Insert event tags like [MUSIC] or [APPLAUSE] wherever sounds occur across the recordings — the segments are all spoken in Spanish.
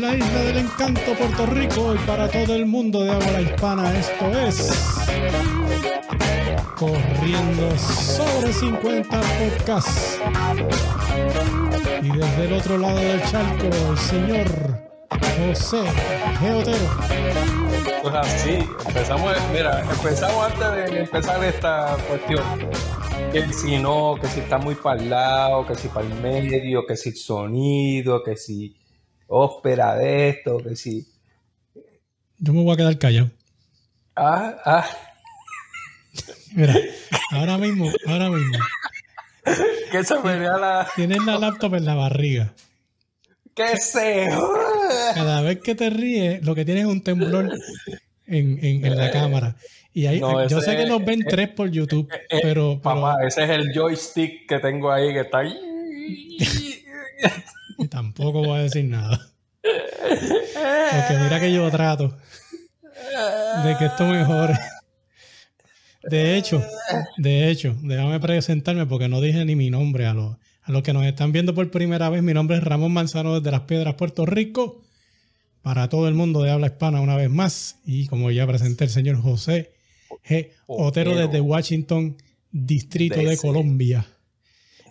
la isla del encanto Puerto Rico y para todo el mundo de habla hispana esto es Corriendo sobre 50 podcasts. Y desde el otro lado del charco, el señor José Geotero. Pues así, empezamos, mira, empezamos antes de empezar esta cuestión. Que si no, que si está muy para el lado, que si para el medio, que si el sonido, que si espera de esto, que sí. Yo me voy a quedar callado. Ah, ah. Mira, ahora mismo, ahora mismo. [LAUGHS] Que se me la... Tienes la laptop en la barriga. ¿Qué se Cada vez que te ríes, lo que tienes es un temblor en, la cámara. Y ahí, yo sé que nos ven tres por YouTube, eh, eh, pero, pero, ese es el joystick que tengo ahí que está ahí. [LAUGHS] tampoco voy a decir nada. Porque mira que yo trato de que esto mejor. De hecho, de hecho, déjame presentarme porque no dije ni mi nombre a los, a los que nos están viendo por primera vez. Mi nombre es Ramón Manzano desde Las Piedras, Puerto Rico. Para todo el mundo de habla hispana una vez más. Y como ya presenté el señor José G. Otero desde Washington, Distrito de Colombia.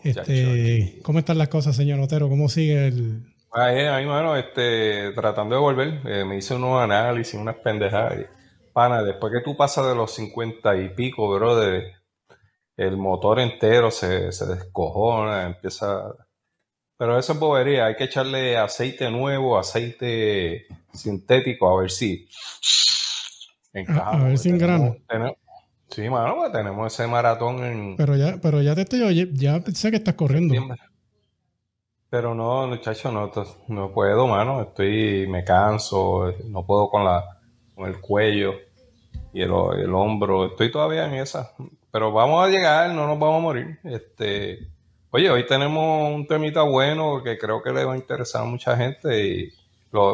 Este, ¿Cómo están las cosas, señor Otero? ¿Cómo sigue el...? Ahí, eh, ahí este, tratando de volver, eh, me hice unos análisis, unas pendejadas. Pana, después que tú pasas de los 50 y pico, bro, el motor entero se, se descojona, empieza... Pero eso es bobería, hay que echarle aceite nuevo, aceite sintético, a ver si... Encaja, a ver si Sí, mano, pues tenemos ese maratón en. Pero ya, pero ya te estoy ya sé que estás corriendo. Pero no, muchacho, no, no puedo, mano. Estoy, me canso, no puedo con la, con el cuello y el, hombro. Estoy todavía en esa. Pero vamos a llegar, no nos vamos a morir. Este, oye, hoy tenemos un temita bueno que creo que le va a interesar a mucha gente y lo,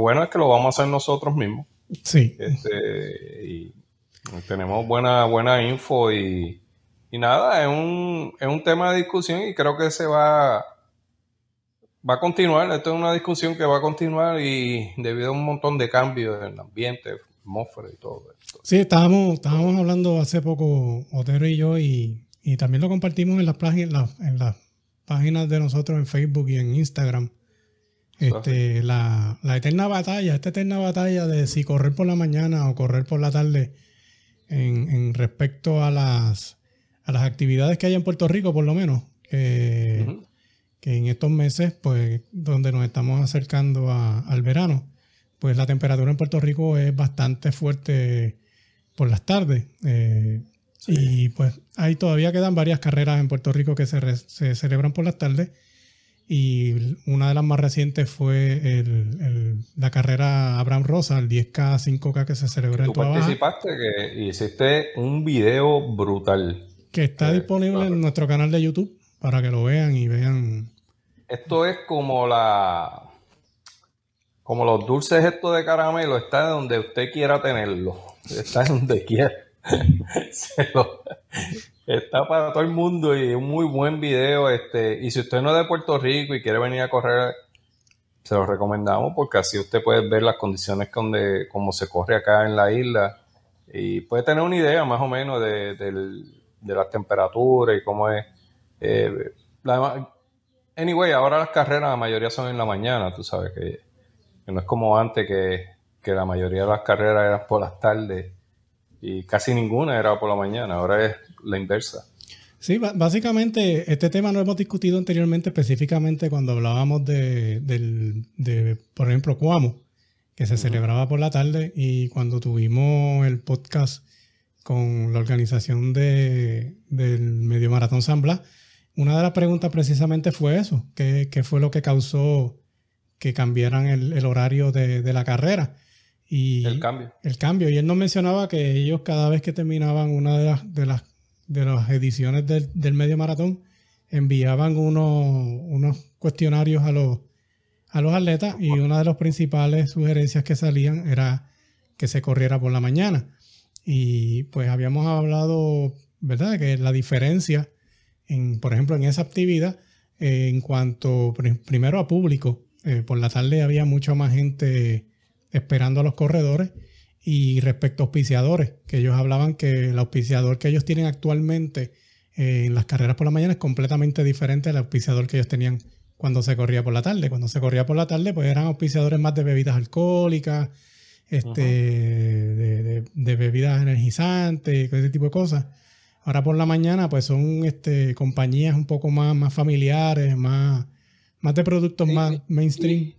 bueno es que lo vamos a hacer nosotros mismos. Sí. Este, y, tenemos buena, buena info y, nada, es un, es un tema de discusión y creo que se va, va a continuar. Esto es una discusión que va a continuar y debido a un montón de cambios en el ambiente, atmósfera y todo Sí, estábamos, estábamos hablando hace poco, Otero y yo, y, también lo compartimos en las, páginas, en las páginas de nosotros en Facebook y en Instagram. Este, la, la eterna batalla, esta eterna batalla de si correr por la mañana o correr por la tarde en, respecto a las, actividades que hay en Puerto Rico, por lo menos, que, en estos meses, pues, donde nos estamos acercando al verano, pues la temperatura en Puerto Rico es bastante fuerte por las tardes. Eh, y pues ahí todavía quedan varias carreras en Puerto Rico que se celebran por las tardes y una de las más recientes fue la carrera Abraham Rosa, el 10K, 5K que se celebró en Tú participaste que hiciste un video brutal. Que está eh, disponible en nuestro canal de YouTube para que lo vean y vean. Esto es como la. Como los dulces estos de caramelo, está donde usted quiera tenerlo. Está donde quiera. [LAUGHS] se lo, Está para todo el mundo y es un muy buen video. Este, y si usted no es de Puerto Rico y quiere venir a correr, se lo recomendamos porque así usted puede ver las condiciones como se corre acá en la isla y puede tener una idea más o menos de, de las temperaturas y cómo es. Eh, anyway, ahora las carreras la mayoría son en la mañana, tú sabes que, no es como antes que la mayoría de las carreras eran por las tardes y casi ninguna era por la mañana. Ahora es la inversa. Sí, básicamente este tema lo hemos discutido anteriormente, específicamente cuando hablábamos de, por ejemplo, Cuamo, que se celebraba por la tarde y cuando tuvimos el podcast con la organización de, del Medio Maratón San Blas, una de las preguntas precisamente fue eso, ¿qué, fue lo que causó que cambiaran el, horario de, la carrera? Y el cambio. El cambio. Y él nos mencionaba que ellos cada vez que terminaban una de las, de las de las ediciones del, medio maratón enviaban unos, cuestionarios a los, a los atletas y una de las principales sugerencias que salían era que se corriera por la mañana. Y pues habíamos hablado, ¿verdad?, que la diferencia, en, por ejemplo, en esa actividad, eh, en cuanto primero a público, eh, por la tarde había mucha más gente esperando a los corredores y respecto a auspiciadores, que ellos hablaban que el auspiciador que ellos tienen actualmente eh, en las carreras por la mañana es completamente diferente al auspiciador que ellos tenían cuando se corría por la tarde. Cuando se corría por la tarde, pues eran auspiciadores más de bebidas alcohólicas, este, de, bebidas energizantes, ese tipo de cosas. Ahora por la mañana, pues son este, compañías un poco más, más familiares, más, más de productos más mainstream.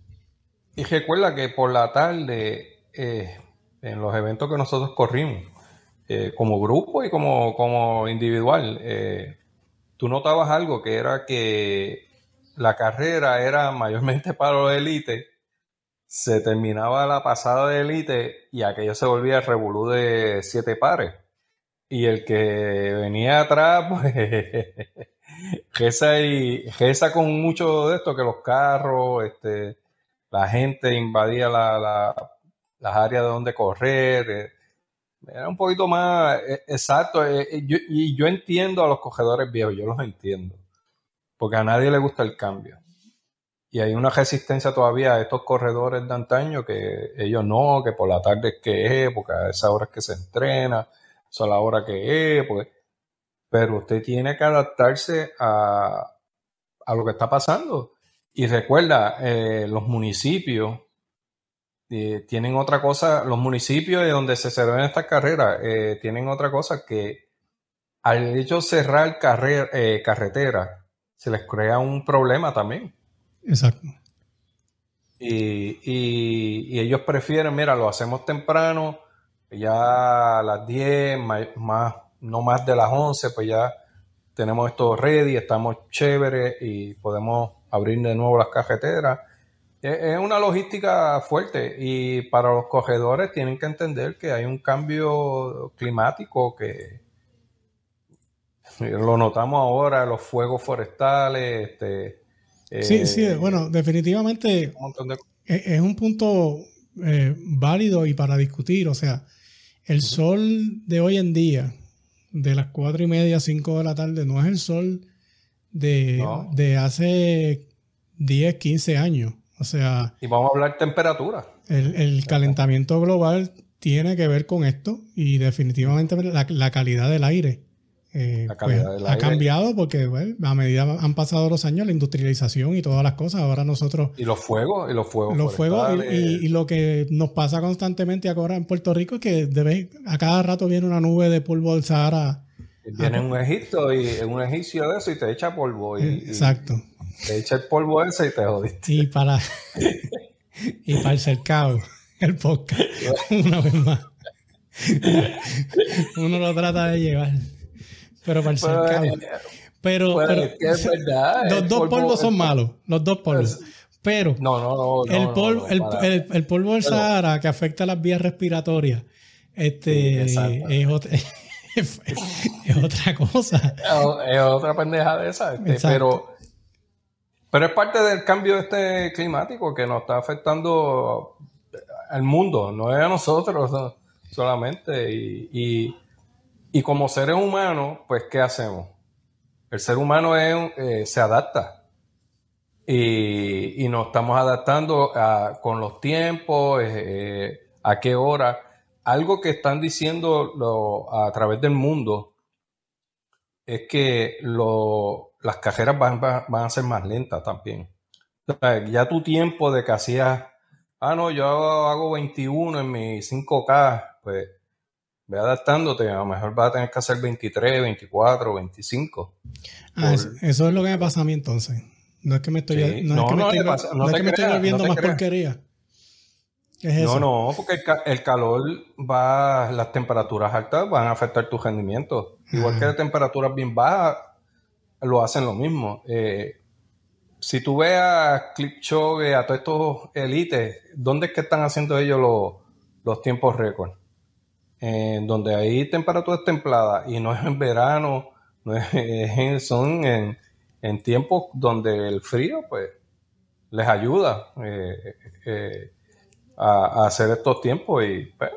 Y, recuerda que por la tarde eh, en los eventos que nosotros corrimos, eh, como grupo y como, individual, eh, tú notabas algo que era que la carrera era mayormente [LAUGHS] para los elites, se terminaba la pasada de élite y aquello se volvía el revolú de siete pares. Y el que venía atrás, [LAUGHS] pues, y, con mucho de esto, que los carros, este, la gente invadía la las áreas de donde correr. Eh, era un poquito más eh, exacto. Eh, y yo entiendo a los corredores viejos, yo los entiendo. Porque a nadie le gusta el cambio. Y hay una resistencia todavía a estos corredores de antaño que ellos no, que por la tarde es que es, porque a esa hora es que se entrena, esa la hora que es, pues. Pero usted tiene que adaptarse a, lo que está pasando. Y recuerda, los municipios eh, tienen otra cosa, los municipios de donde se celebran estas carreras eh, tienen otra cosa que al hecho cerrar carrer, eh, carretera se les crea un problema también. Exacto. Y, y, ellos prefieren, mira, lo hacemos temprano, ya a las 10, no más de las 11, pues ya tenemos esto ready, estamos chéveres y podemos abrir de nuevo las carreteras es una logística fuerte y para los corredores tienen que entender que hay un cambio climático que lo notamos ahora, los fuegos forestales. Este, sí, eh, sí, bueno, definitivamente e-, es, un punto eh, válido y para discutir. O sea, el sol de hoy en día, de las cuatro y media, cinco de la tarde, no es el sol de, de hace 10, 15 años. O sea. Y vamos a hablar temperatura. El, calentamiento global tiene que ver con esto y definitivamente la, calidad del aire. Eh, pues, ha cambiado porque a medida han pasado los años la industrialización y todas las cosas ahora nosotros y los fuegos y los fuegos los fuegos y, lo que nos pasa constantemente ahora en Puerto Rico es que de a cada rato viene una nube de polvo del Sahara viene un egipto y un egipcio de eso y te echa polvo y, exacto te echa el polvo ese y te jodiste. Y para, y para el cercado, el podcast, una vez más. Uno lo trata de llevar, pero para el cercado. Eh, pero, es verdad, los dos polvos son malos, los dos polvos. Pero no, no, no, el, polvo, el, el, polvo del Sahara que afecta las vías respiratorias este, [LAUGHS] es, otra, cosa. Es, otra pendeja de esa. Este, pero pero es parte del cambio este climático que nos está afectando al mundo, no es a nosotros solamente. Y, como seres humanos, pues, ¿qué hacemos? El ser humano eh, se adapta. Y, nos estamos adaptando con los tiempos, eh, eh, a qué hora. Algo que están diciendo lo, a través del mundo es que lo, las cajeras van, van, a ser más lentas también. ya tu tiempo de que hacías, ah, no, yo hago 21 en mi 5K, pues ve adaptándote, a lo mejor vas a tener que hacer 23, 24, 25. Ah, eso, es lo que me pasa a mí entonces. No es que me estoy, volviendo no más porquería. Es no, no, porque el, calor va, las temperaturas altas van a afectar tu rendimiento. Igual que las temperaturas bien bajas lo hacen lo mismo. Eh, si tú ves a Clipchoge, a todos estos élites, ¿dónde es que están haciendo ellos los tiempos récord? En eh, donde hay temperaturas templadas y no es en verano, no son en, tiempos donde el frío pues les ayuda eh, a, hacer estos tiempos. Y, pues,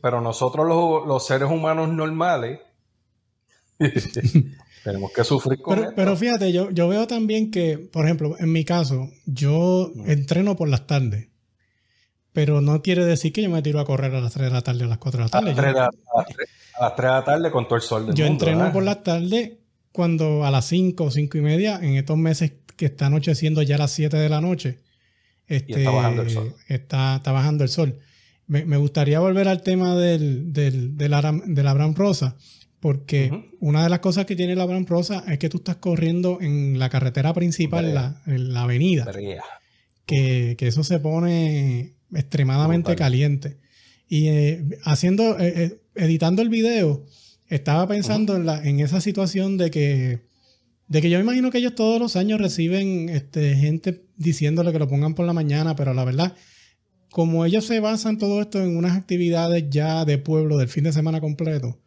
pero nosotros los seres humanos normales [LAUGHS] [LAUGHS] Tenemos que sufrir con Pero, pero fíjate, yo, yo veo también que, por ejemplo, en mi caso, yo entreno por las tardes. Pero no quiere decir que yo me tiro a correr a las 3 de la tarde o a las 4 de la tarde. A, las 3, de la tarde con todo el sol del Yo entreno por las tardes cuando a las 5 o 5 y media, en estos meses que está anocheciendo ya a las 7 de la noche, este, está bajando el sol. Está, el sol. Me, gustaría volver al tema del, del, del Abraham Rosa, porque una de las cosas que tiene la Gran Prosa es que tú estás corriendo en la carretera principal, en la, avenida. Que, que, eso se pone extremadamente caliente. Y eh, haciendo, eh, eh, editando el video, estaba pensando en, la, en esa situación de que, de que yo imagino que ellos todos los años reciben este, gente diciéndole que lo pongan por la mañana, pero la verdad, como ellos se basan todo esto en unas actividades ya de pueblo del fin de semana completo,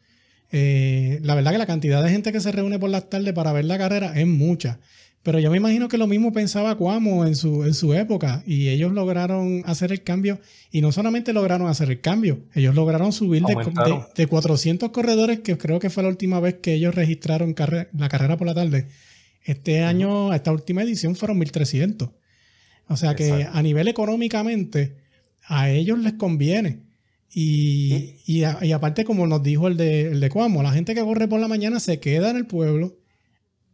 eh, la verdad que la cantidad de gente que se reúne por las tardes para ver la carrera es mucha. Pero yo me imagino que lo mismo pensaba Cuamo en su, en su época y ellos lograron hacer el cambio y no solamente lograron hacer el cambio, ellos lograron subir de, 400 corredores, que creo que fue la última vez que ellos registraron la carrera por la tarde. Este año, esta última edición fueron 1300. O sea que a nivel económicamente, a ellos les conviene y, aparte, como nos dijo el de, el de Cuamo, la gente que corre por la mañana se queda en el pueblo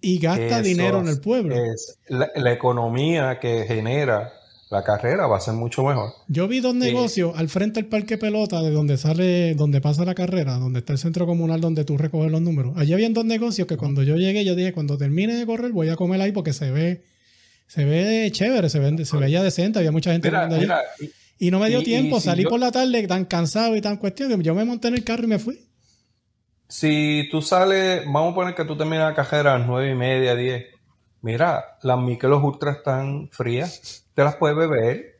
y gasta dinero en el pueblo. la, economía que genera la carrera va a ser mucho mejor. Yo vi dos negocios al frente del parque pelota, de donde sale, donde pasa la carrera, donde está el centro comunal donde tú recoges los números. Allí había dos negocios que cuando yo llegué, yo dije, cuando termine de correr, voy a comer ahí porque se ve, se ve chévere, se, ve, se veía decente, había mucha gente mira, y no me dio tiempo, salir salí por la tarde tan cansado y tan cuestión yo me monté en el carro y me fui. Si tú sales, vamos a poner que tú terminas la cajera a las nueve y media, diez. Mira, las Mikelos Ultra están frías, te las puedes beber.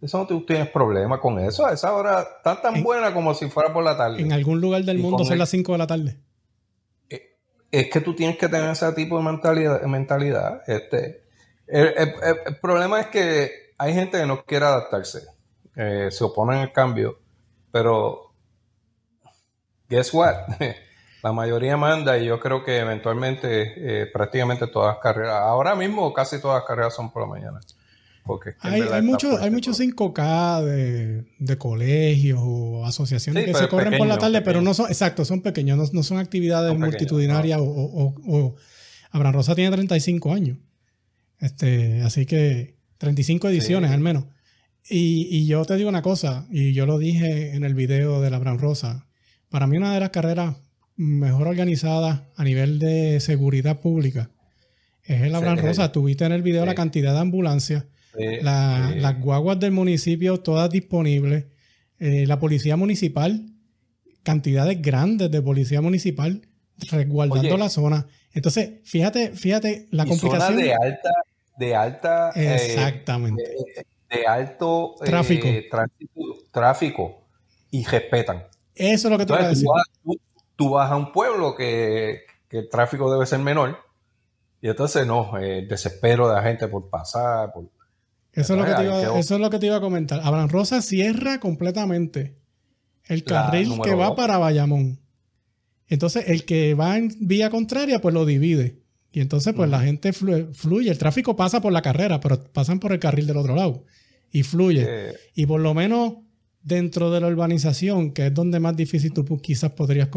Eso no te tienes problema con eso. A esa hora está tan buena como si fuera por la tarde. En algún lugar del mundo son las 5 de la tarde. Eh, es que tú tienes que tener ese tipo de mentalidad. mentalidad. Este, el problema es que hay gente que no quiere adaptarse. Eh, se oponen al cambio, pero guess what? [LAUGHS] la mayoría manda y yo creo que eventualmente eh, prácticamente todas las carreras, ahora mismo casi todas las carreras son por la mañana. Porque hay, muchos hay muchos 5K de, colegios o asociaciones que se corren por la tarde, pero no son, exacto, son pequeños, no, son actividades multitudinarias o, o, Abraham Rosa tiene 35 años. Este, así que 35 ediciones al menos. Y, yo te digo una cosa, y yo lo dije en el video de la Gran Rosa. Para mí, una de las carreras mejor organizadas a nivel de seguridad pública es el Abraham Rosa. Tuviste en el video la cantidad de ambulancias, las guaguas del municipio, todas disponibles, eh, la policía municipal, cantidades grandes de policía municipal resguardando la zona. Entonces, fíjate, fíjate la complicación. Zona de alta, de alta. Eh, Exactamente. Eh, de alto tráfico. Eh, tráfico y respetan. Eso es lo que tú, vas, decir. tú vas a un pueblo que, el tráfico debe ser menor. Y entonces no, eh, el desespero de la gente por pasar. Por... Eso, es lo que te iba, a comentar. Abraham Rosa cierra completamente el carril que va para Bayamón. Entonces, el que va en vía contraria, pues lo divide. Y entonces, pues la gente fluye, el tráfico pasa por la carrera, pero pasan por el carril del otro lado y fluye. Y por lo menos dentro de la urbanización, que es donde más difícil tú quizás podrías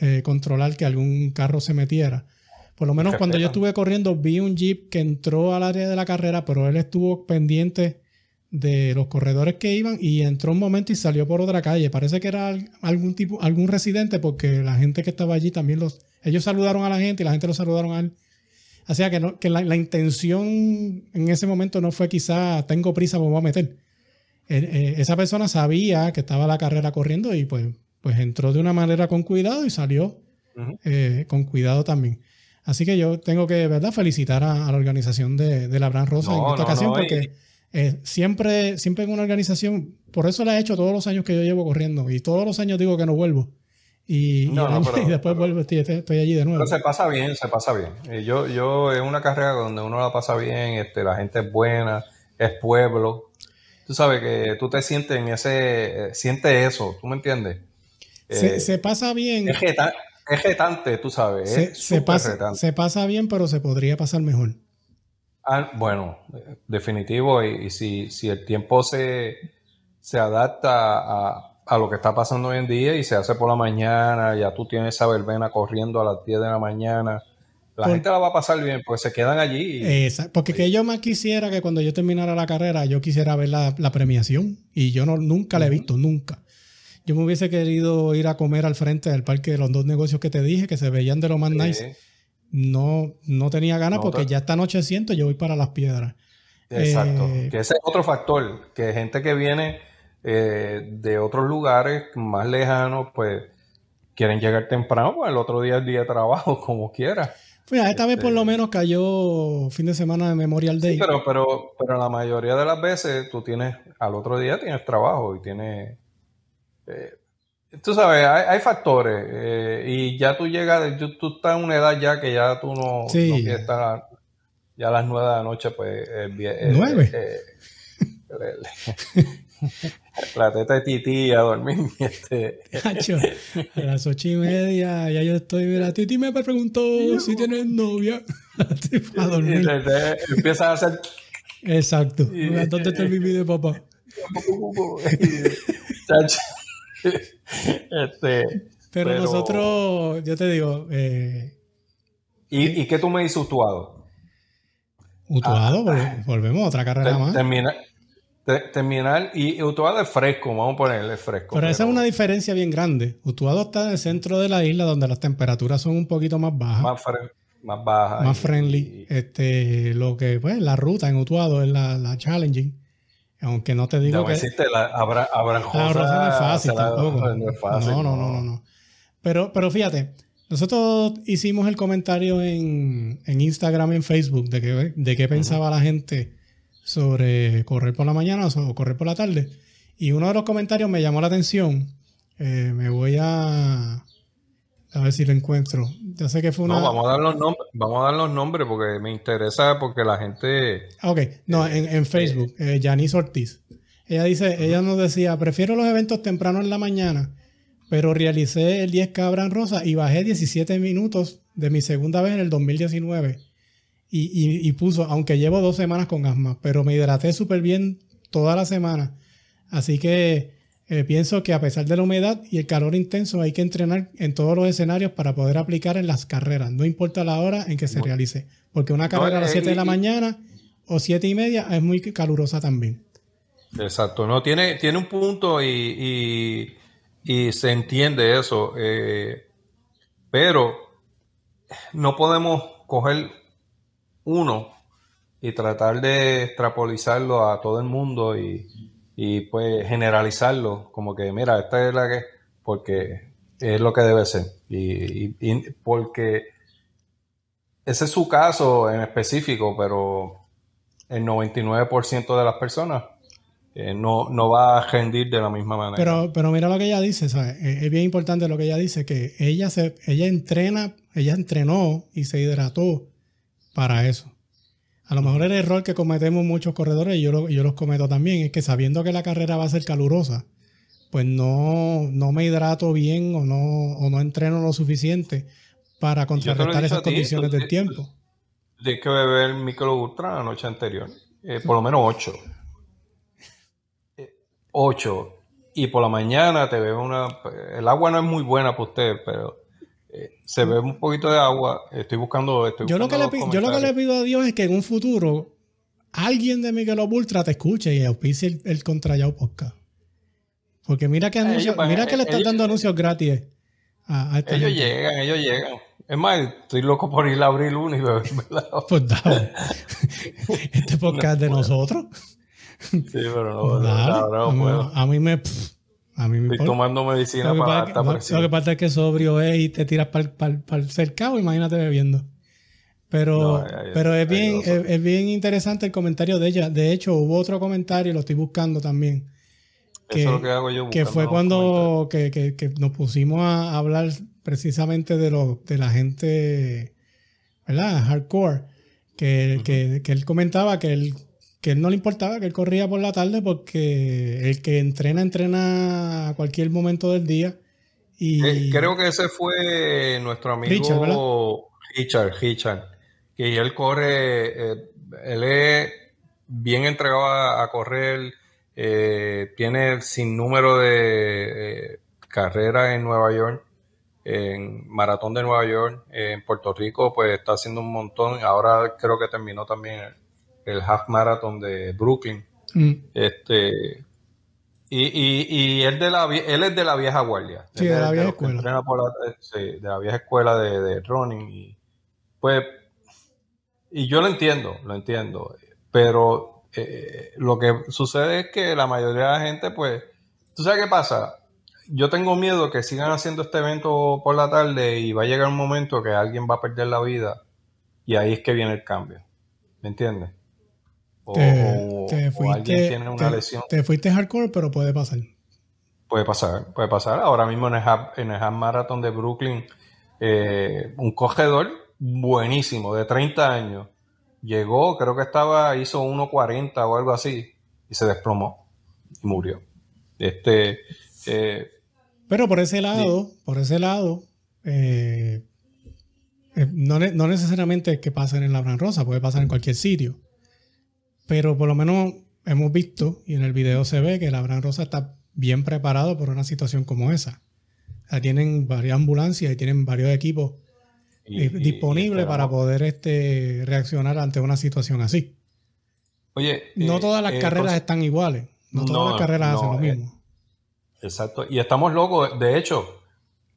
eh, controlar que algún carro se metiera. Por lo menos cuando yo estuve corriendo, vi un jeep que entró al área de la carrera, pero él estuvo pendiente de los corredores que iban y entró un momento y salió por otra calle. Parece que era algún tipo, algún residente, porque la gente que estaba allí también los. Ellos saludaron a la gente y la gente los saludaron a él. O que, no, que la, intención en ese momento no fue quizá tengo prisa, me voy a meter. Eh, eh, esa persona sabía que estaba la carrera corriendo y pues, pues entró de una manera con cuidado y salió eh, con cuidado también. Así que yo tengo que, ¿verdad?, felicitar a, la organización de, de la Rosa en esta ocasión porque siempre, siempre en una organización, por eso la he hecho todos los años que yo llevo corriendo y todos los años digo que no vuelvo y, [LAUGHS] después vuelvo, estoy, allí de nuevo. se pasa bien, se pasa bien. Eh, yo, yo, es una carrera donde uno la pasa bien, este, la gente es buena, es pueblo. Tú sabes que tú te sientes en ese, eh, sientes eso, ¿tú me entiendes? se, eh, pasa bien. Es, retante, tú sabes. Se, pasa, se pasa bien, pero se podría pasar mejor. Ah, bueno, definitivo, y, si, si el tiempo se, se adapta a, a lo que está pasando hoy en día y se hace por la mañana, ya tú tienes esa verbena corriendo a las 10 de la mañana. La gente la va a pasar bien, pues se quedan allí. exacto, porque que yo más quisiera que cuando yo terminara la carrera, yo quisiera ver la, premiación y yo no, nunca la he visto, nunca. Yo me hubiese querido ir a comer al frente del parque de los dos negocios que te dije, que se veían de lo más nice. No, no tenía ganas porque ya está noche Y yo voy para las piedras. Exacto. Eh, que ese es otro factor, que gente que viene eh, de otros lugares más lejanos, pues quieren llegar temprano, pues el otro día es día de trabajo, [LAUGHS] como quiera. Mira, pues, esta vez por lo este menos cayó fin de semana de Memorial Day. pero, pero, pero la mayoría de las veces tú tienes, al otro día tienes trabajo y tienes... Eh, tú sabes, hay, factores eh, y ya tú llegas, tú, estás en una edad ya que ya tú no, sí. ya a las nueve de la noche, pues... ¿Nueve? [LAUGHS] la teta de Titi a dormir. [LAUGHS] Este. a las ocho y media ya yo estoy, mira, Titi me preguntó si tienes novia. [LAUGHS] a dormir. empieza a hacer... Exacto. ¿Dónde está el de papá? [LAUGHS] este, pero, nosotros, yo te digo... Eh, ¿Y, qué tú me dices, Utuado? Utuado, ah, volvemos a otra carrera más. Termina, terminal y Utuado es fresco, vamos a ponerle fresco. Pero, esa es una diferencia bien grande. Utuado está en el centro de la isla donde las temperaturas son un poquito más bajas. Más, bajas. Más friendly. este, lo que, pues, la ruta en Utuado es la, challenging. Aunque no te digo que... Existe la, abranjosa, la no es fácil tampoco. No, es fácil, no, no, no, Pero, pero fíjate, nosotros hicimos el comentario en, en Instagram y en Facebook de que de qué pensaba la gente sobre correr por la mañana o correr por la tarde. Y uno de los comentarios me llamó la atención. Eh, me voy a. A ver si lo encuentro. Ya sé que fue una. No, vamos a dar los nombres, vamos a dar los nombres porque me interesa, porque la gente. Ah, ok, no, eh, en, eh, Facebook, eh, Janice Ortiz. Ella dice, ella nos decía, prefiero los eventos temprano en la mañana, pero realicé el 10 en Rosa y bajé 17 minutos de mi segunda vez en el 2019 y, puso, aunque llevo dos semanas con asma, pero me hidraté súper bien toda la semana. Así que eh, pienso que a pesar de la humedad y el calor intenso, hay que entrenar en todos los escenarios para poder aplicar en las carreras, no importa la hora en que se realice, porque una carrera a las 7 eh, de la mañana o 7 y media es muy calurosa también. Exacto, no, tiene, tiene un punto y, se entiende eso, eh, pero no podemos coger uno y tratar de extrapolizarlo a todo el mundo y, pues generalizarlo, como que mira, esta es la que, porque es lo que debe ser. Y, porque ese es su caso en específico, pero el 99% de las personas eh, no, no, va a rendir de la misma manera. Pero, pero mira lo que ella dice, e, Es, bien importante lo que ella dice, que ella se, ella entrena, ella entrenó y se hidrató para eso. A lo mejor el error que cometemos muchos corredores, y yo, los cometo también, es que sabiendo que la carrera va a ser calurosa, pues no, no me hidrato bien o no, o no entreno lo suficiente para contrarrestar esas condiciones del tiempo. Tienes que beber micro ultra la noche anterior, eh, por lo menos 8. 8. Eh, y por la mañana te bebe una... El agua no es muy buena para usted, pero se ve un poquito de agua. Estoy buscando. Estoy yo, lo que le, yo, lo que le, pido a Dios es que en un futuro alguien de Miguel Ultra te escuche y auspice el, el Podcast. Porque mira que, mira que le e-, están dando anuncios gratis Ellos llegan, ellos llegan. Es más, estoy loco por ir a abrir uno y beberme la [LAUGHS] Pues dale. [LAUGHS] este podcast es de nosotros. Sí, pero no, a, mí, me. Estoy tomando medicina para alta presión. Lo que pasa es que sobrio es y te tiras para el cercado, imagínate bebiendo. Pero, pero es, bien, es, bien interesante el comentario de ella. De hecho, hubo otro comentario, lo estoy buscando también. Que, Eso es lo que, hago yo que fue cuando nos pusimos a hablar precisamente de, lo, de la gente, ¿verdad? Hardcore. que él comentaba que él que él no le importaba que él corría por la tarde porque el que entrena, entrena a cualquier momento del día. Y... Eh, creo que ese fue nuestro amigo Richard, Richard, que él corre, eh, él es bien entregado a, correr, eh, tiene sin número de carreras en Nueva York, en Maratón de Nueva York, en Puerto Rico, pues está haciendo un montón, ahora creo que terminó también el Half Marathon de Brooklyn. Mm. Este, y, él, de la, él es de la vieja guardia. de, la vieja escuela. de la vieja escuela de, running. Y, pues, y yo lo entiendo, lo entiendo. Pero eh, lo que sucede es que la mayoría de la gente, pues, ¿tú sabes qué pasa? Yo tengo miedo que sigan haciendo este evento por la tarde y va a llegar un momento que alguien va a perder la vida y ahí es que viene el cambio. ¿Me entiendes? O, te, fuiste, alguien tiene una lesión. Te fuiste hardcore, pero puede pasar. Puede pasar, puede pasar. Ahora mismo en el Marathon de Brooklyn, eh, un cogedor buenísimo, de 30 años, llegó, creo que estaba, hizo 1.40 o algo así, y se desplomó y murió. Este, eh, pero por ese lado, por ese lado, eh, no, necesariamente que pasen en la Gran Rosa, puede pasar en cualquier sitio. Pero por lo menos hemos visto, y en el video se ve, que la Gran Rosa está bien preparado por una situación como esa. tienen varias ambulancias y tienen varios equipos eh, disponibles para poder este, reaccionar ante una situación así. Oye, no eh, todas las eh, carreras están iguales, no todas las carreras hacen lo mismo. exacto, y estamos locos, de hecho,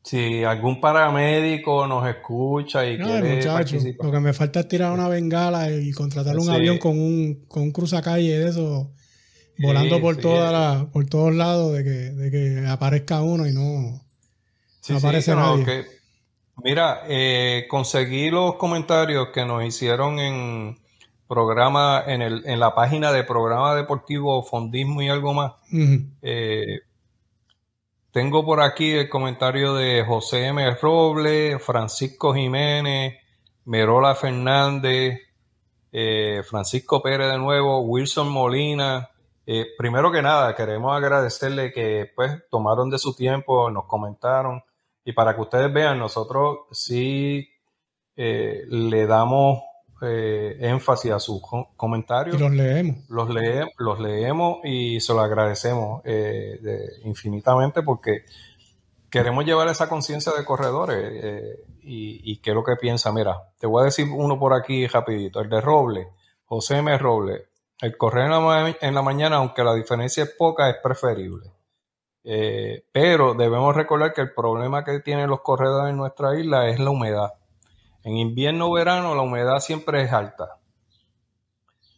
si algún paramédico nos escucha y no, quiere muchacho, Lo que me falta es tirar una bengala y contratar un avión con un, con un cruzacalle de eso, volando por por todos lados, de que, de que aparezca uno y no, aparece nadie. Mira, eh, conseguí los comentarios que nos hicieron en programa, en, el, en la página de programa deportivo Fondismo y algo más. Tengo por aquí el comentario de José M. Roble, Francisco Jiménez, Merola Fernández, eh, Francisco Pérez de nuevo, Wilson Molina. Eh, primero que nada, queremos agradecerle que pues tomaron de su tiempo, nos comentaron. Y para que ustedes vean, nosotros sí eh, le damos eh, énfasis a sus comentarios. Y los leemos. Los, leemos los leemos y se lo agradecemos eh, infinitamente porque queremos llevar esa conciencia de corredores eh, y, y, qué es lo que piensa. Mira, te voy a decir uno por aquí rapidito, el de Roble, José M. Roble. El correr en la, en la mañana, aunque la diferencia es poca, es preferible. pero debemos recordar que el problema que tienen los corredores en nuestra isla es la humedad en invierno o verano la humedad siempre es alta.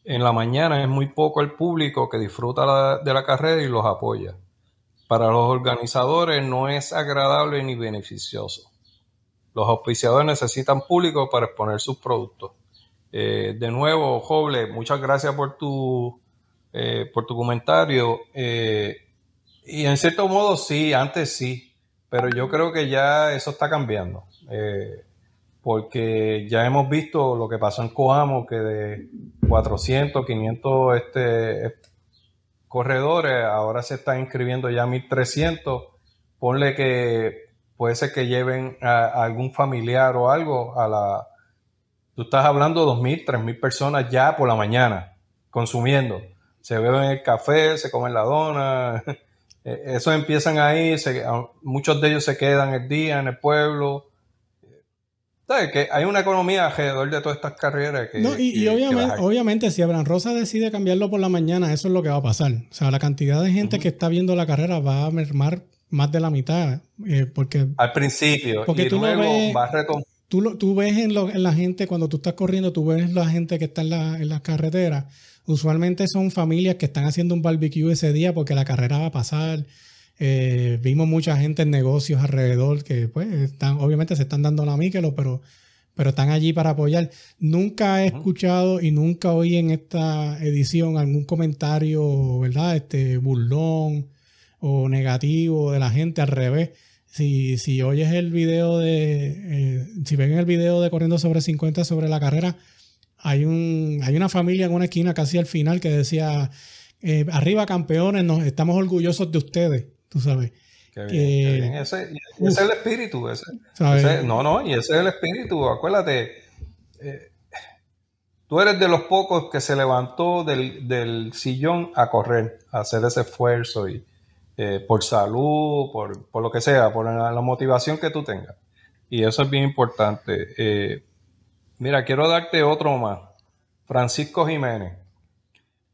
En la mañana es muy poco el público que disfruta de la carrera y los apoya. Para los organizadores no es agradable ni beneficioso. Los auspiciadores necesitan público para exponer sus productos. Eh, de nuevo, Joble, muchas gracias por tu, eh, por tu comentario. Eh, y en cierto modo sí, antes sí, pero yo creo que ya eso está cambiando porque ya hemos visto lo que pasó en Coamo, que de 400, 500 este, corredores, ahora se están inscribiendo ya 1300. Ponle que puede ser que lleven a, algún familiar o algo a la. Tú estás hablando de 2.000, 3.000 personas ya por la mañana consumiendo. Se beben el café, se comen la dona. [LAUGHS] E, Esos empiezan ahí, muchos de ellos se quedan el día en el pueblo que hay una economía alrededor de todas estas carreras No, y, obviamente, si Abraham Rosa decide cambiarlo por la mañana, eso es lo que va a pasar. O sea, la cantidad de gente que está viendo la carrera va a mermar más de la mitad. Eh, porque, Al principio, porque tú ves, tú, lo, tú ves en, la gente, cuando tú estás corriendo, tú ves la gente que está en, la, en las carreteras. Usualmente son familias que están haciendo un barbecue ese día porque la carrera va a pasar. Eh, vimos mucha gente en negocios alrededor que, pues, están, obviamente se están dando la míquelo, pero, pero están allí para apoyar. Nunca he escuchado y nunca oí en esta edición algún comentario, ¿verdad? Este burlón o negativo de la gente al revés. Si, si oyes el video de, eh, si ven el video de Corriendo sobre 50 sobre la carrera, hay, un, hay una familia en una esquina casi al final que decía, eh, arriba campeones, nos, estamos orgullosos de ustedes tú sabes. Ese, es el espíritu, no, no, y ese es el espíritu, acuérdate. Eh, tú eres de los pocos que se levantó del, sillón a correr, a hacer ese esfuerzo y eh, por salud, por, por, lo que sea, por la, motivación que tú tengas. Y eso es bien importante. Eh, mira, quiero darte otro más. Francisco Jiménez.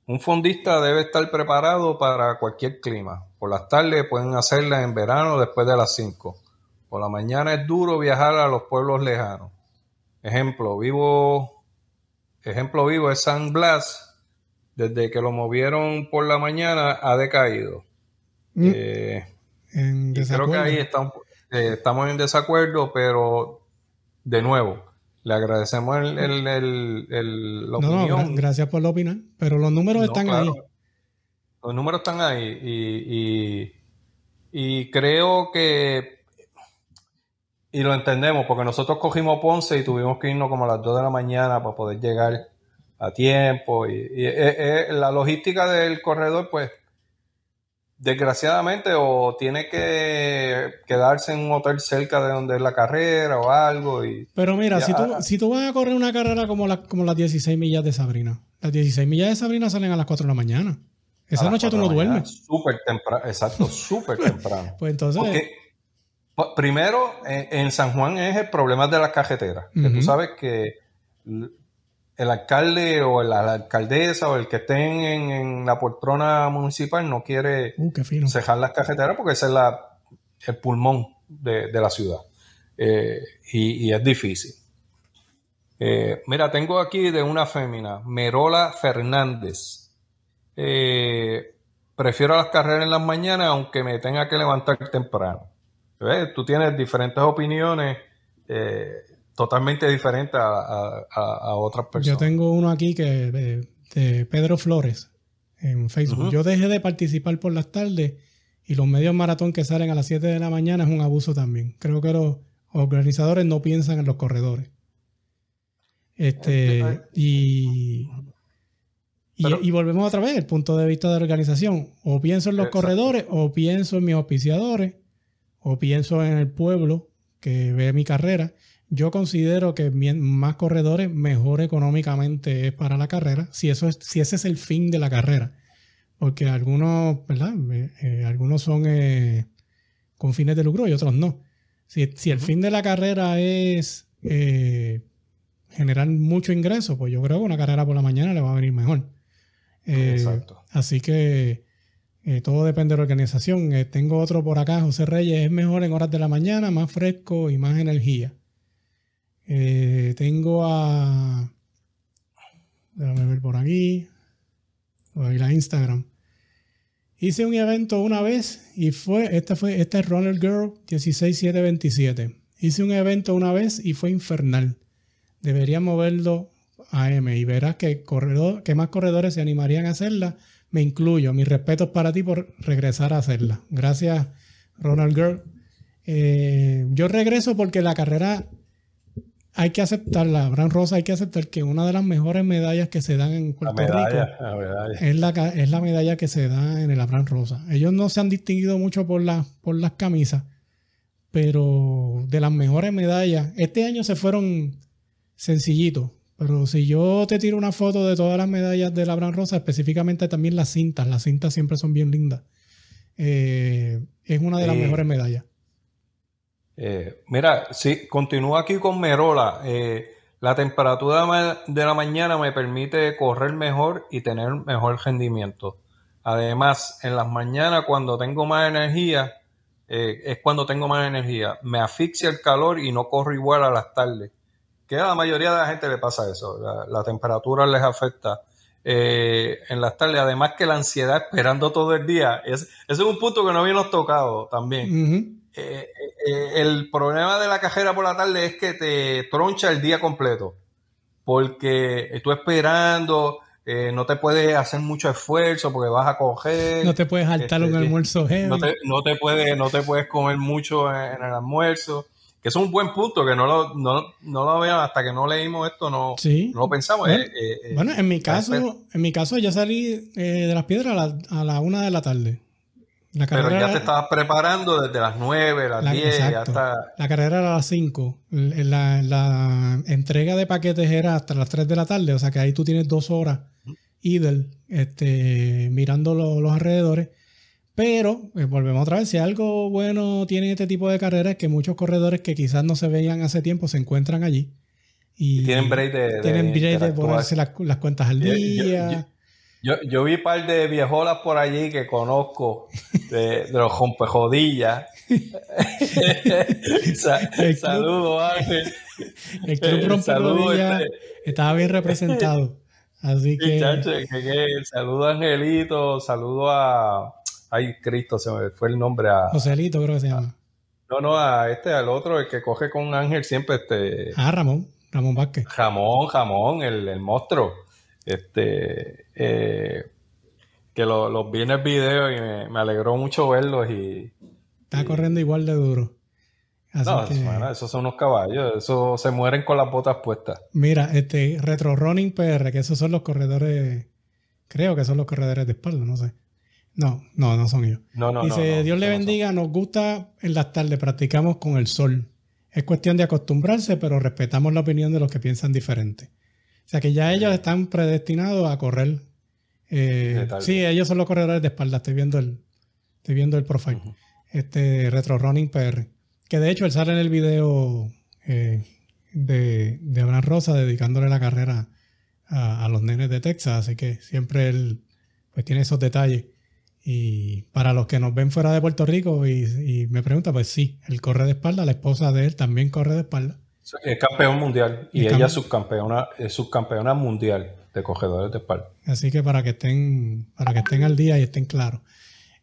Un fondista debe estar preparado para cualquier clima. Por las tardes pueden hacerla en verano después de las 5. Por la mañana es duro viajar a los pueblos lejanos. Ejemplo vivo, ejemplo vivo es San Blas. Desde que lo movieron por la mañana ha decaído. Mm. Eh, creo que ahí eh, estamos en desacuerdo, pero de nuevo, le agradecemos el, el, opinión. No, gracias por la opinión. Pero los números están ahí. Los números están ahí. Y, y, y, creo que. Y lo entendemos, porque nosotros cogimos Ponce y tuvimos que irnos como a las 2 de la mañana para poder llegar a tiempo. y eh, eh, la logística del corredor, pues, desgraciadamente o tiene que quedarse en un hotel cerca de donde es la carrera o algo. Y, Pero mira, si, tú, si tú vas a correr una carrera como, la, como las 16 millas de Sabrina, las 16 millas de Sabrina salen a las 4 de la mañana. Esa noche tú no duermes. Súper temprano, exacto, súper [LAUGHS] temprano. pues entonces... primero, eh, en, San Juan es el problema de las cajeteras, que tú sabes que el alcalde o la, alcaldesa o el que estén en, la poltrona municipal no quiere uh, cejar las carreteras porque ese es la, el pulmón de, la ciudad. Eh, y, y, es difícil. Eh, mira, tengo aquí de una fémina, Merola Fernández. Eh, prefiero las carreras en las mañanas aunque me tenga que levantar temprano. Tú tienes diferentes opiniones. Eh, totalmente diferente a, a, otras personas. Yo tengo uno aquí que de, Pedro Flores en Facebook. Yo dejé de participar por las tardes y los medios maratón que salen a las 7 de la mañana es un abuso también. Creo que los organizadores no piensan en los corredores. Este, eh, eh, y, y, volvemos otra vez el punto de vista de la organización. O pienso en los corredores, o pienso en mis auspiciadores, o pienso en el pueblo que ve mi carrera. Yo considero que más corredores, mejor económicamente es para la carrera, si, eso si ese es el fin de la carrera. Porque algunos, eh, eh, algunos son eh, con fines de lucro y otros no. Si, el fin de la carrera es generar mucho ingreso, pues yo creo que una carrera por la mañana le va a venir mejor. Exacto. Así que todo depende de la organización. tengo otro por acá, José Reyes, es mejor en horas de la mañana, más fresco y más energía. Eh, tengo a. Déjame ver por aquí. Voy a Instagram. Hice un evento una vez y fue. Esta fue. Esta es Ronald Girl 16727. Hice un evento una vez y fue infernal. Debería moverlo a M y verás que, corredor, que más corredores se animarían a hacerla. Me incluyo. Mis respetos para ti por regresar a hacerla. Gracias, Ronald Girl. Eh, yo regreso porque la carrera hay que aceptar, la Gran Rosa, hay que aceptar que una de las mejores medallas que se dan en Puerto Rico Es, la, es la medalla que se da en el Abraham Rosa. Ellos no se han distinguido mucho por, la, por las camisas, pero de las mejores medallas. Este año se fueron sencillitos, pero si yo te tiro una foto de todas las medallas del Abraham Rosa, específicamente también las cintas, las cintas siempre son bien lindas. Eh, es una de las mejores medallas. Eh, mira, si continúo aquí con Merola, eh, la temperatura de la mañana me permite correr mejor y tener mejor rendimiento. Además, en las mañanas cuando tengo más energía, eh, es cuando tengo más energía. Me asfixia el calor y no corro igual a las tardes. Que a la mayoría de la gente le pasa eso. La, temperatura les afecta en las tardes. Además que la ansiedad esperando todo el día. Es, ese es un punto que no habíamos tocado también. Eh, eh, el problema de la cajera por la tarde es que te troncha el día completo. Porque tú esperando, eh, no te puedes hacer mucho esfuerzo porque vas a coger. No te puedes saltar este, un almuerzo No te, puedes, no te puedes comer mucho en, el almuerzo. Que es un buen punto, que no lo, no, no lo veo, hasta que no leímos esto, no, no lo pensamos. Bueno, este en mi caso, en mi caso ya salí de las piedras a la, a la una de la tarde. Pero ya te estabas preparando desde las 9, las la, 10, hasta... La carrera era a las 5. La, entrega de paquetes era hasta las 3 de la tarde, o sea que ahí tú tienes dos horas idle este, mirando los alrededores. Pero, eh, volvemos otra vez, si algo bueno tiene este tipo de carrera es que muchos corredores que quizás no se veían hace tiempo se encuentran allí. Y, tienen break de... Tienen break de, ponerse las, cuentas al día. Yo, yo vi un par de viejolas por allí que conozco, de, los rompejodillas. [LAUGHS] Saludos, Ángel. El club rompejodillas este. estaba bien representado. Así que... saludo a Angelito, saludo a... Ay, Cristo, se me fue el nombre a... Joselito creo que se llama. No, no, a este, al otro, el que coge con Ángel siempre este... Ah, Ramón, Ramón Vázquez. Ramón, jamón, el, el monstruo. Este, eh, que los vi en el video y me, alegró mucho verlos y... Está corriendo igual de duro. no, esos son unos caballos, esos se mueren con las botas puestas. Mira, este Retro Running PR, que esos son los corredores, creo que son los corredores de espalda, no sé. No, no, no son ellos. Dice, Dios le bendiga, nos gusta en las tardes, practicamos con el sol. Es cuestión de acostumbrarse, pero respetamos la opinión de los que piensan diferente. O sea que ya ellos están predestinados a correr. Eh, sí, ellos son los corredores de espalda. Estoy viendo el, estoy viendo el profile. Este Retro Running PR. Que de hecho él sale en el video eh, de, de Abraham Rosa dedicándole la carrera a, los nenes de Texas. Así que siempre él pues tiene esos detalles. Y para los que nos ven fuera de Puerto Rico y, y me preguntan, pues sí, él corre de espalda, la esposa de él también corre de espalda es campeón mundial y, ella es subcampeona, subcampeona mundial de cogedores de espalda Así que para que estén, para que estén al día y estén claros.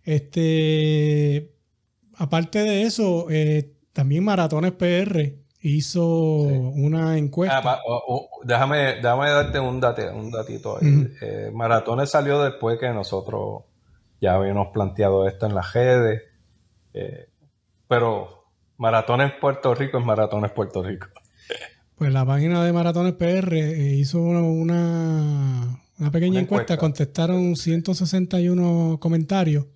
Este, aparte de eso, eh, también Maratones PR hizo una encuesta. Ah, déjame, darte un, date, un datito ahí. Eh, eh, Maratones salió después que nosotros ya habíamos planteado esto en las redes. pero Maratones Puerto Rico es Maratones Puerto Rico. Pues la página de Maratones PR eh, hizo una, pequeña encuesta. contestaron 161 comentarios,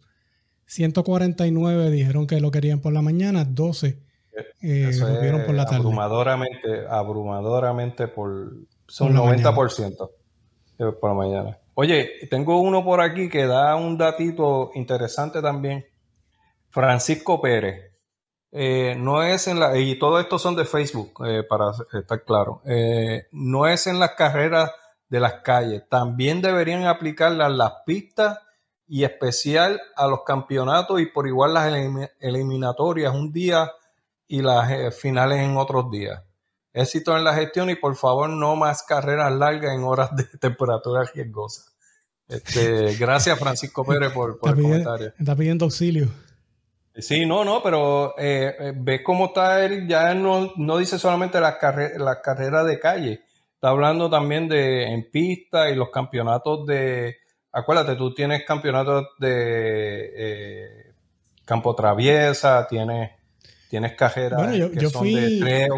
149 dijeron que lo querían por la mañana, 12 lo eh, por la tarde. Abrumadoramente, abrumadoramente por... Son 90% eh, por la mañana. Oye, tengo uno por aquí que da un datito interesante también. Francisco Pérez eh, no es en la, y todo esto son de Facebook, eh, para estar claro, eh, no es en las carreras de las calles, también deberían aplicarlas las pistas y especial a los campeonatos y por igual las eliminatorias un día y las finales en otros días. Éxito en la gestión y por favor no más carreras largas en horas de [LAUGHS] temperatura riesgosa. Este, gracias Francisco Pérez por, el comentario. Está pidiendo auxilio. Sí, no, no, pero eh, eh, ves cómo está él, ya no, no dice solamente las la carreras de calle, está hablando también de en pista y los campeonatos de, acuérdate, tú tienes campeonatos de eh, campo traviesa, tienes, tienes carreras que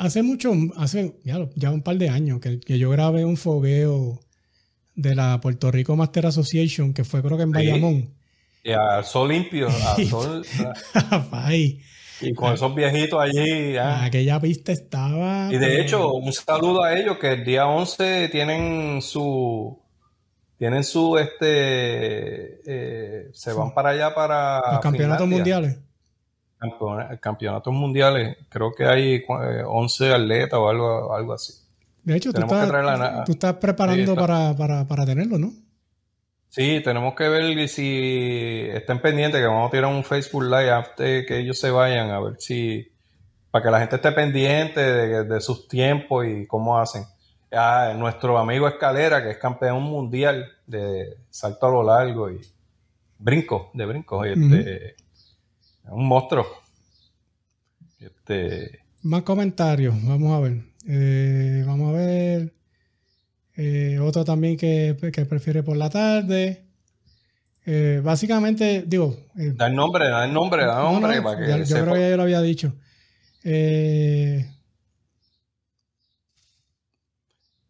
Hace mucho, hace ya, un par de años que, que, yo grabé un fogueo de la Puerto Rico Master Association, que fue creo que en Bayamón y al sol limpio, al [LAUGHS] sol. [LAUGHS] y con esos viejitos allí. Ah. Ah, aquella pista estaba. Y de hecho, un saludo a ellos que el día 11 tienen su. Tienen su. este eh, Se van para allá para. Los campeonatos mundiales. campeonatos mundiales. Creo que hay 11 eh, atletas o algo, algo así. De hecho, tú estás, preparando para tenerlo, ¿no? Sí, tenemos que ver si estén pendientes, que vamos a tirar un Facebook Live antes que ellos se vayan, a ver si, para que la gente esté pendiente de, sus tiempos y cómo hacen. Ah, nuestro amigo Escalera, que es campeón mundial de salto a lo largo y brinco, de brinco, este, un monstruo. Este... Más comentarios, vamos a ver. Eh, vamos a ver eh, otro también que, prefiere por la tarde. Eh, básicamente, digo. Eh, da el nombre, da el nombre, da el nombre para que. yo creo que ya yo lo había dicho. Eh,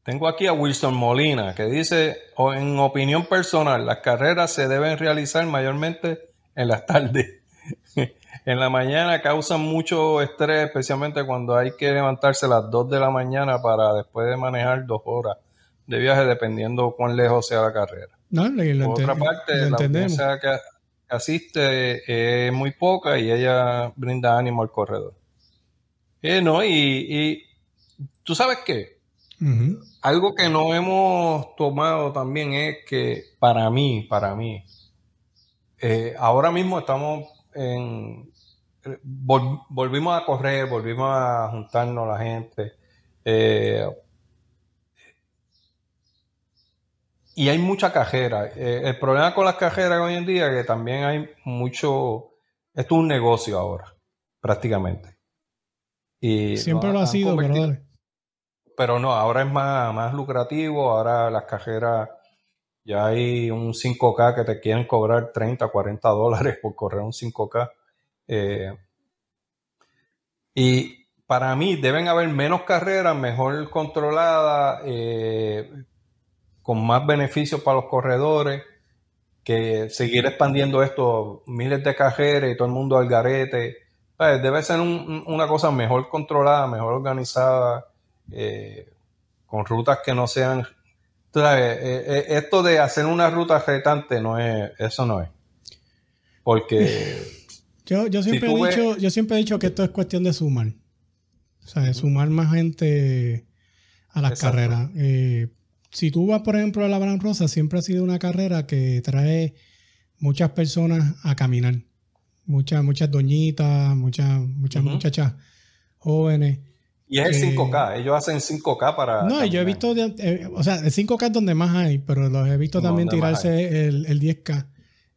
Tengo aquí a Wilson Molina que dice: en opinión personal, las carreras se deben realizar mayormente en las tardes. [LAUGHS] en la mañana causan mucho estrés, especialmente cuando hay que levantarse a las 2 de la mañana para después de manejar dos horas de viaje dependiendo cuán lejos sea la carrera. No, Por otra parte, la empresa que asiste eh, es muy poca y ella brinda ánimo al corredor. Eh, no, y, tú sabes qué, algo que no hemos tomado también es que para mí, para mí, eh, ahora mismo estamos en, volvimos a correr, volvimos a juntarnos la gente. Eh, y hay mucha cajera. Eh, el problema con las cajeras hoy en día es que también hay mucho. Esto es un negocio ahora, prácticamente. Siempre lo ha sido, pero Pero no, ahora es más, lucrativo. Ahora las cajeras, ya hay un 5K que te quieren cobrar 30, 40 dólares por correr un 5K. Eh, y para mí deben haber menos carreras, mejor controladas, eh, con más beneficios para los corredores, que seguir expandiendo esto, miles de cajeras y todo el mundo al garete. Eh, debe ser una cosa mejor controlada, mejor organizada, eh, con rutas que no sean... Eh, esto de hacer una ruta retante no es, eso no es. Porque... [LAUGHS] Yo, siempre he dicho, yo siempre he dicho que esto es cuestión de sumar. O sea, de sumar más gente a las carreras si tú vas, por ejemplo, a la Gran Rosa, siempre ha sido una carrera que trae muchas personas a caminar. Muchas, muchas doñitas, muchas, muchas muchachas jóvenes. Y es el 5K, ellos hacen 5K para. No, yo he visto, eh, o sea, el 5K es donde más hay, pero los he visto también tirarse el, 10K.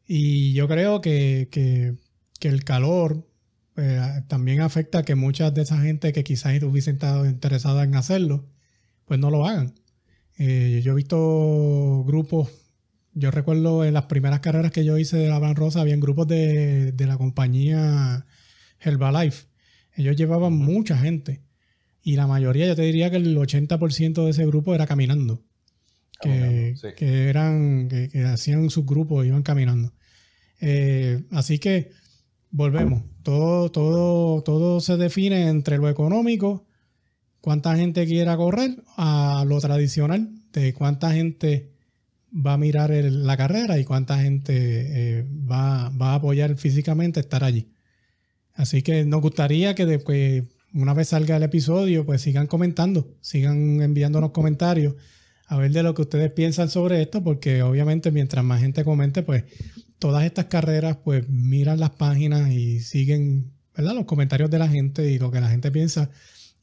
Y yo creo que, el calor eh, también afecta a que muchas de esa gente que quizás hubiesen estado interesada en hacerlo, pues no lo hagan. Eh, yo he visto grupos, yo recuerdo en las primeras carreras que yo hice de la Van Rosa, había grupos de, la compañía Herbalife. Ellos llevaban mucha gente. Y la mayoría, yo te diría que el 80% de ese grupo era caminando. Que, eran, que, hacían sus grupos, iban caminando. Eh, así que volvemos. Todo, todo, todo se define entre lo económico cuánta gente quiera correr a lo tradicional de cuánta gente va a mirar la carrera y cuánta gente eh, va, a apoyar físicamente estar allí. Así que nos gustaría que después, una vez salga el episodio, pues sigan comentando, sigan enviándonos comentarios a ver de lo que ustedes piensan sobre esto, porque obviamente mientras más gente comente, pues todas estas carreras pues miran las páginas y siguen, ¿verdad? Los comentarios de la gente y lo que la gente piensa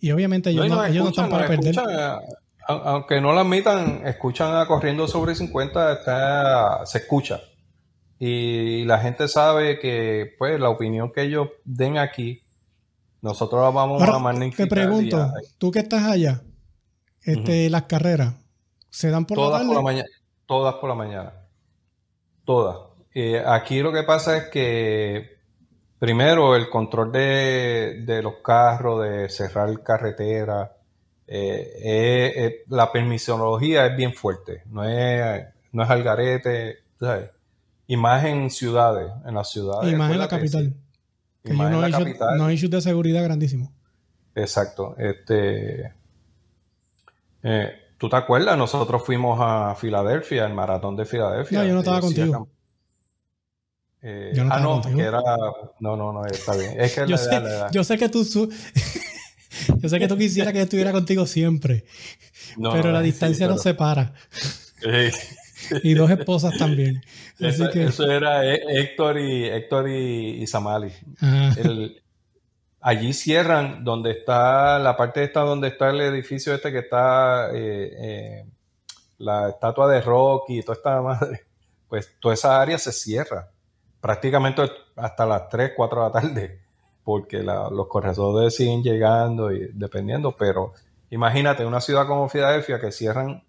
y obviamente ellos no, están para perder. Eh, aunque no la admitan, escuchan a Corriendo sobre 50, se escucha. Y la gente sabe que pues la opinión que ellos den aquí, nosotros la vamos a magnificar. Te pregunto, tú que estás allá, este, las carreras, ¿se dan por todas la todas por la mañana. Todas. Eh, aquí lo que pasa es que Primero, el control de, los carros, de cerrar carretera. Eh, eh, eh, la permisología es bien fuerte, no es, no es al garete, ¿sabes? y más en ciudades, en las ciudades. Y más en la capital. Que no, hay no hay issues de seguridad grandísimo. Exacto. Este, ¿Tú te acuerdas? Nosotros fuimos a Filadelfia, el maratón de Filadelfia. No, yo no estaba contigo. Eh, yo no ah, no, que era. No, no, no, está bien. [LAUGHS] yo, sé, que tú. [LAUGHS] sé que tú quisieras que estuviera contigo siempre. [LAUGHS] pero la distancia nos separa. y dos esposas también. eso, era e, Héctor y, Héctor y, Samali. Ah. allí cierran donde está la parte esta donde está el edificio este que está eh, eh, la estatua de Rocky y toda esta madre. Pues toda esa área se cierra prácticamente hasta las 3, 4 de la tarde, porque los corredores siguen llegando y dependiendo, pero imagínate una ciudad como Filadelfia que cierran,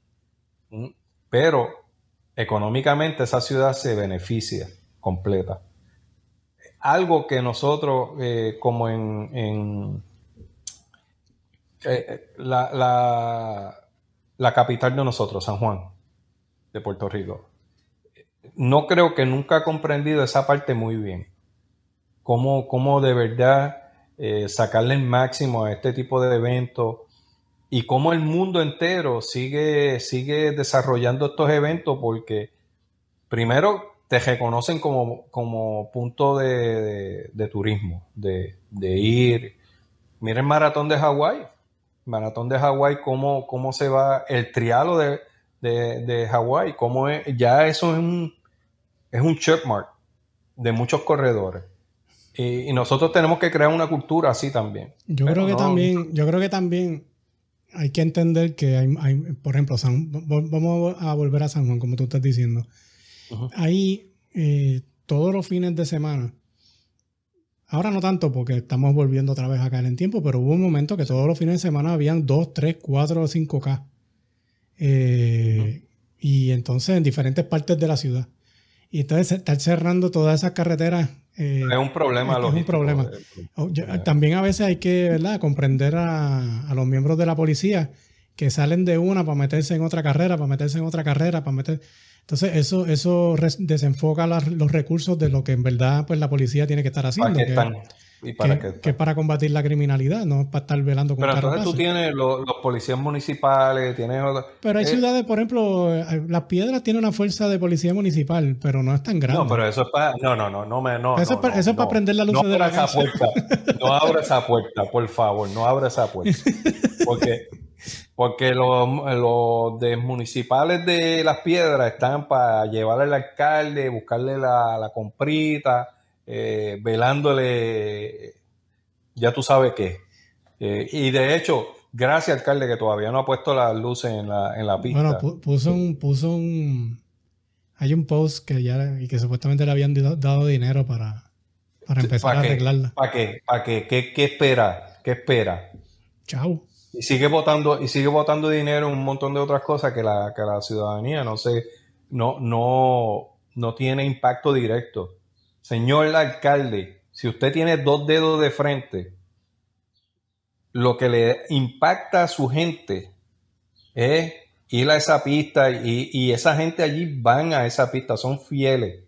pero económicamente esa ciudad se beneficia completa. Algo que nosotros, eh, como en, eh, eh, la capital de nosotros, San Juan, de Puerto Rico, no creo que nunca ha comprendido esa parte muy bien. Cómo, cómo de verdad eh, sacarle el máximo a este tipo de eventos y cómo el mundo entero sigue, sigue desarrollando estos eventos porque primero te reconocen como, como punto de, turismo, de, ir. miren el maratón de Hawái. Maratón de Hawái, cómo, cómo se va el trialo de, de, Hawái, ya eso es un, es un checkmark de muchos corredores. Y, nosotros tenemos que crear una cultura así también. Yo creo que también, yo creo que también hay que entender que hay, por ejemplo, vamos a volver a San Juan, como tú estás diciendo. Ahí eh, todos los fines de semana. Ahora no tanto porque estamos volviendo otra vez acá en en tiempo, pero hubo un momento que todos los fines de semana habían 2, 3, 4 o 5K. Y entonces en diferentes partes de la ciudad. Y entonces estar cerrando todas esas carreteras eh, es un problema, es, un oh, problema. también a veces hay que ¿verdad? comprender a, los miembros de la policía que salen de una para meterse en otra carrera, para meterse en otra carrera, para meter. Entonces eso, eso desenfoca los recursos de lo que en verdad pues, la policía tiene que estar haciendo que, es para combatir la criminalidad, no es para estar velando con Pero entonces tú tienes los, policías municipales, tienes... Pero hay eh, ciudades, por ejemplo, eh, eh, Las Piedras tiene una fuerza de policía municipal, pero no es tan grande. No, pero eso es para... No, no, no, no me... eso, es para, prender la luz de la esa puerta. No abra esa puerta, por favor, no abra esa puerta. [LAUGHS] Porque... Porque los, los municipales de Las Piedras están para llevarle al alcalde, buscarle la, la comprita, eh, velándole, ya tú sabes qué. Eh, y de hecho, gracias alcalde que todavía no ha puesto las luces en la, en la pista. Bueno, puso un, puso hay un post que ya, y que supuestamente le habían dado dinero para, empezar a arreglarla. ¿Para qué? ¿Para qué? ¿Qué espera? ¿Qué espera? Chao. Y sigue votando, y sigue votando dinero en un montón de otras cosas que la, que la ciudadanía no sé, no, no, no tiene impacto directo. Señor alcalde, si usted tiene dos dedos de frente, lo que le impacta a su gente es ir a esa pista y, esa gente allí van a esa pista, son fieles.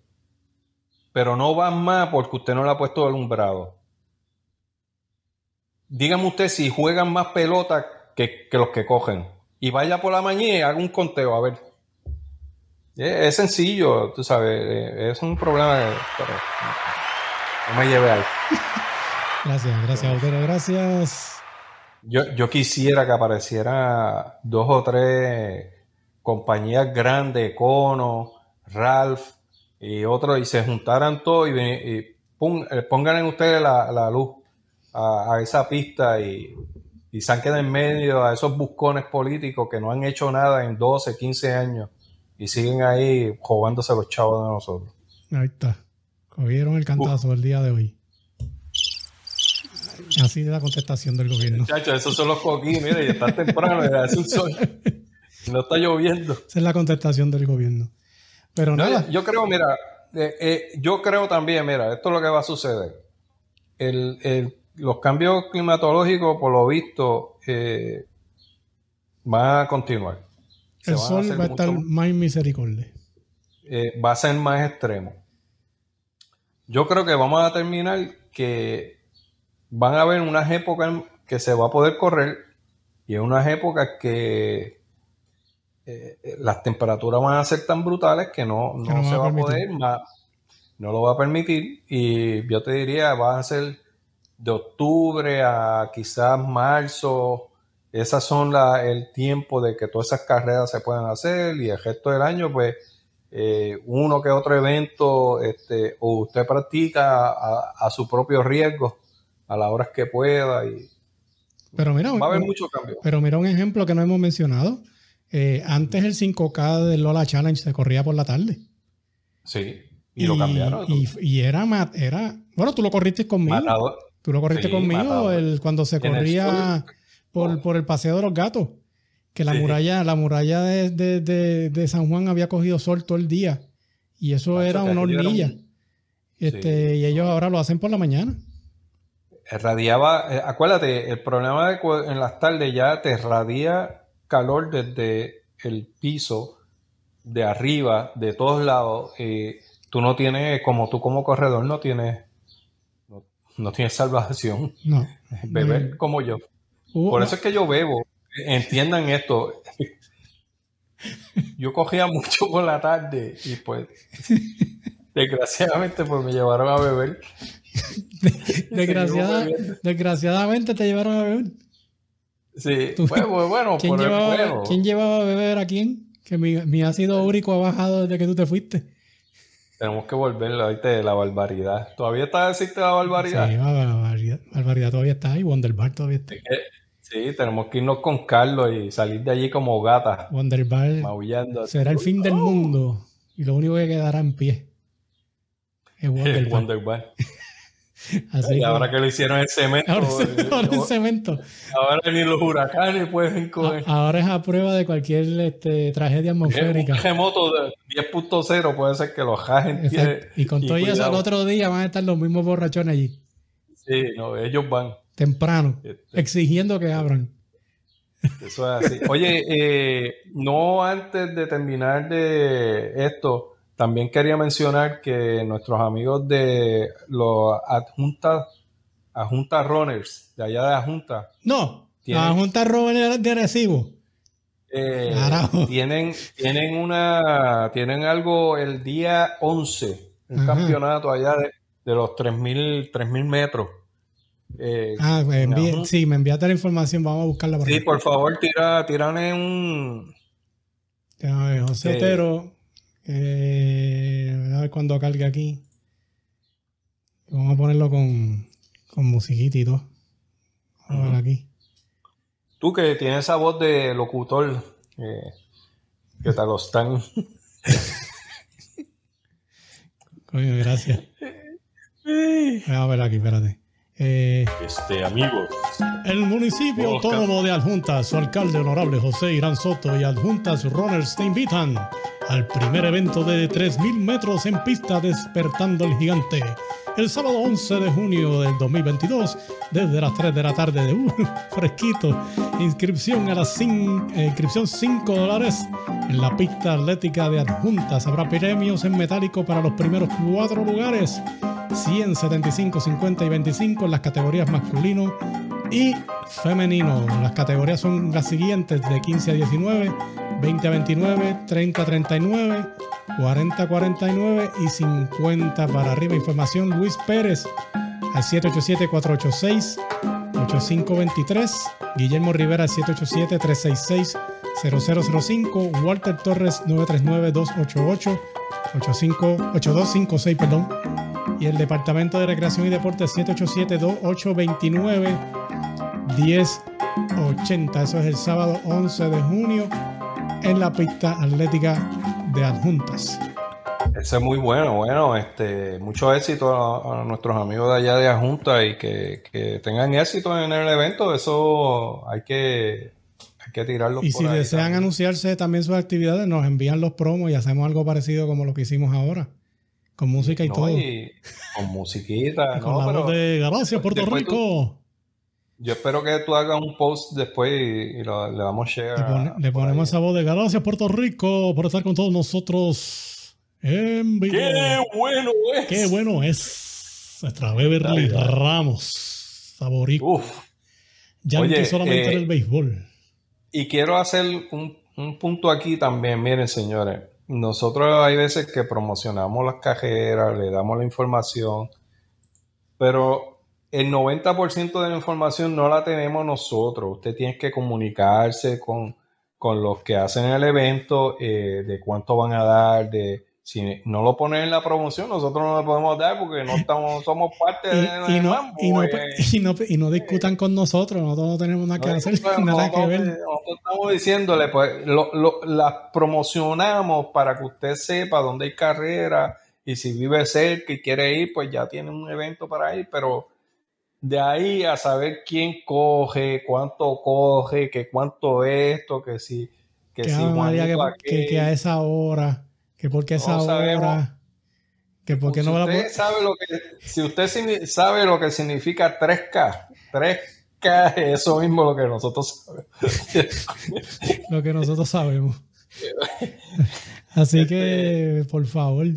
Pero no van más porque usted no le ha puesto alumbrado. Dígame usted si juegan más pelota que, que los que cogen. Y vaya por la mañana y haga un conteo, a ver. Eh, es sencillo, tú sabes, eh, es un problema, pero no me lleve ahí. [LAUGHS] Gracias, gracias, gracias. Yo, yo quisiera que aparecieran dos o tres compañías grandes, Cono, Ralph y otros, y se juntaran todos y, pum, eh, pongan en ustedes la, la luz a, esa pista y, y saquen en medio a esos buscones políticos que no han hecho nada en 12, 15 años y siguen ahí jugándose los chavos de nosotros. Ahí está. Cogieron el cantazo del el día de hoy. Así es la contestación del gobierno. Muchachos, esos son los coquí, mira y está temprano, ya hace un sol. No está lloviendo. Esa es la contestación del gobierno. Pero nada. Yo creo, mira, eh, eh, yo creo también, mira, esto es lo que va a suceder. El, los cambios climatológicos, por lo visto, eh, van a continuar el sol va a estar más misericordia. Eh, va a ser más extremo. Yo creo que vamos a terminar que van a haber unas épocas que se va a poder correr y en unas épocas que eh, las temperaturas van a ser tan brutales que no, se va a poder más, no lo va a permitir y yo te diría va a ser de octubre a quizás marzo esas son la, el tiempo de que todas esas carreras se puedan hacer y el resto del año, pues, eh, uno que otro evento, este, o usted practica a, su propio riesgo a las horas que pueda. Y pero mira, va a haber mucho cambio. Pero mira un ejemplo que no hemos mencionado. Eh, antes el 5K del Lola Challenge se corría por la tarde. Sí, y, lo cambiaron. Y, era, era, bueno, tú lo corriste conmigo. Tú lo corriste conmigo el, cuando se corría por, el paseo de los gatos. Que la muralla, la muralla de, San Juan había cogido sol todo el día. Y eso era una hornilla. Este, y ellos ahora lo hacen por la mañana. Radiaba, eh, acuérdate, el problema de en las tardes ya te radia calor desde el piso, de arriba, de todos lados. tú no tienes, como tú como corredor, no tienes, no, tienes salvación. No. [LAUGHS] Beber como yo. Uh, por uh. eso es que yo bebo. Entiendan esto. Yo cogía mucho por la tarde y pues desgraciadamente pues me llevaron a beber. [LAUGHS] Desgraciada, desgraciadamente te llevaron a beber. Sí, ¿Tú? pues, bueno, ¿Quién, por ¿Quién llevaba a beber a quién? Que mi, mi ácido úrico ha bajado desde que tú te fuiste. Tenemos que volverlo, de La barbaridad. ¿Todavía está existe la barbaridad? Sí, la barbaridad, todavía está ahí. Wonderbar todavía está. ahí. Sí, tenemos que irnos con Carlos y salir de allí como gata. Wonderbar maullando. Será el fin del oh. mundo y lo único que quedará en pie es [LAUGHS] Wonderbar. [LAUGHS] ahora que... lo hicieron en cemento. Ahora, el, ni los huracanes pueden coger. Ahora es a prueba de cualquier este, tragedia atmosférica. Un de 10.0 puede ser que los hagan Y con todo eso el otro día van a estar los mismos borrachones allí. Sí, ellos van temprano, eh, eh, exigiendo que abran. Eso es así. Oye, eh, no antes de terminar de esto, también quería mencionar que nuestros amigos de los adjuntas, adjuntas runners, de allá de Adjunta. No, tienen, Adjunta runners de Recibo. tienen, tienen una, tienen algo el día 11, un campeonato allá de, los 3.000 metros eh, ah, me pues, sí, me enviaste la información, vamos a buscarla por Sí, por favor, tira, un... José eh, Otero, eh, a ver cuando cargue aquí. Vamos a ponerlo con, con musiquita y todo. Vamos a ver aquí. Tú que tienes esa voz de locutor, eh, que te agostan [LAUGHS] Coño, gracias. [LAUGHS] Vamos a ver aquí, espérate. Eh, este, amigos. El municipio autónomo de Adjuntas, su alcalde honorable José Irán Soto y Adjuntas Runners te invitan al primer evento de 3.000 metros en pista despertando el gigante. El sábado 11 de junio del 2022, desde las 3 de la tarde de un [LAUGHS] fresquito, inscripción a las eh, inscripción 5 dólares en la pista atlética de adjuntas. Habrá premios en metálico para los primeros cuatro lugares 100, 75, 50 y 25 las categorías masculino y femenino. Las categorías son las siguientes de 15 a 19, 20 a 29, 30 a 39, 40 a 49 y 50 para arriba. Información Luis Pérez al 787-486-8523, Guillermo Rivera al 787-366-0005, Walter Torres 939 288 8256 perdón y el Departamento de Recreación y Deporte 787-2829-1080. Eso es el sábado 11 de junio en la pista atlética de Adjuntas. eso es muy bueno, bueno, este, mucho éxito a, nuestros amigos de allá de Adjuntas y que, tengan éxito en el evento, eso hay que, hay que tirarlo. Y si desean anunciarse también sus actividades, nos envían los promos y hacemos algo parecido como lo que hicimos ahora. Con música y todo. con musiquita. con la voz de Galaxia, Puerto Rico. yo espero que tú hagas un post después y, le vamos a llegar. Le, ponemos esa voz de Galaxia, Puerto Rico, por estar con todos nosotros en vivo. ¡Qué bueno es! ¡Qué bueno es! Nuestra Beverly Ramos, saborico. Ya Oye, no solamente eh, el béisbol. Y quiero hacer un punto aquí también, miren señores nosotros hay veces que promocionamos las cajeras, le damos la información, pero el 90% de la información no la tenemos nosotros. Usted tiene que comunicarse con, con los que hacen el evento, eh, de cuánto van a dar, de, si no lo ponen en la promoción, nosotros no lo podemos dar porque no estamos, somos parte y, de, eh. [LAUGHS] y no, y, no, discutan con nosotros, nosotros no tenemos nada que hacer, [LAUGHS] nada que ver. Nosotros estamos diciéndole, pues, lo, las promocionamos para que usted sepa dónde hay carrera y si vive cerca y quiere ir, pues ya tiene un evento para ir, pero de ahí a saber quién coge, cuánto coge, que cuánto esto, que si... Que, si que a esa hora que porque esa no que porque no si usted sabe lo que si usted sabe lo que significa 3K, 3K eso mismo lo que nosotros sabemos. lo que nosotros sabemos. Así que, este, por favor.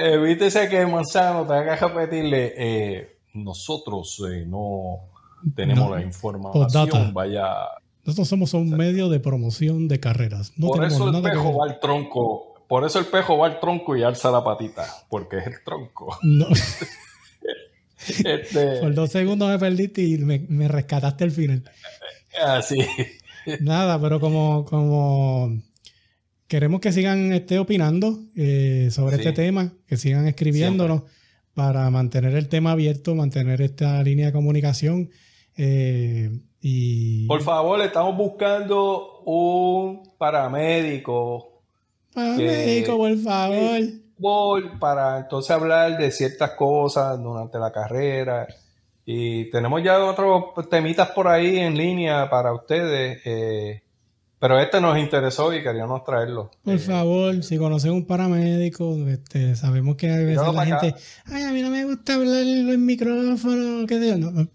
evítese que Manzano tenga que repetirle, eh, nosotros eh, no tenemos la información, vaya nosotros somos un medio de promoción de carreras. por eso el pejo va al tronco. Por eso el pejo va al tronco y alza la patita. Porque es el tronco. [LAUGHS] Este, por dos segundos me perdiste y me, rescataste el final. Así. Ah, nada, pero como, queremos que sigan este, opinando eh, sobre este tema, que sigan escribiéndonos para mantener el tema abierto, mantener esta línea de comunicación. Eh, por favor, estamos buscando un paramédico. Paramédico, por favor. para entonces hablar de ciertas cosas durante la carrera. Y tenemos ya otros temitas por ahí en línea para ustedes. Eh, pero este nos interesó y queríamos traerlo. Por eh, favor, si conocen un paramédico, este, sabemos que a veces la gente, ay, a mí no me gusta hablar en micrófono, esto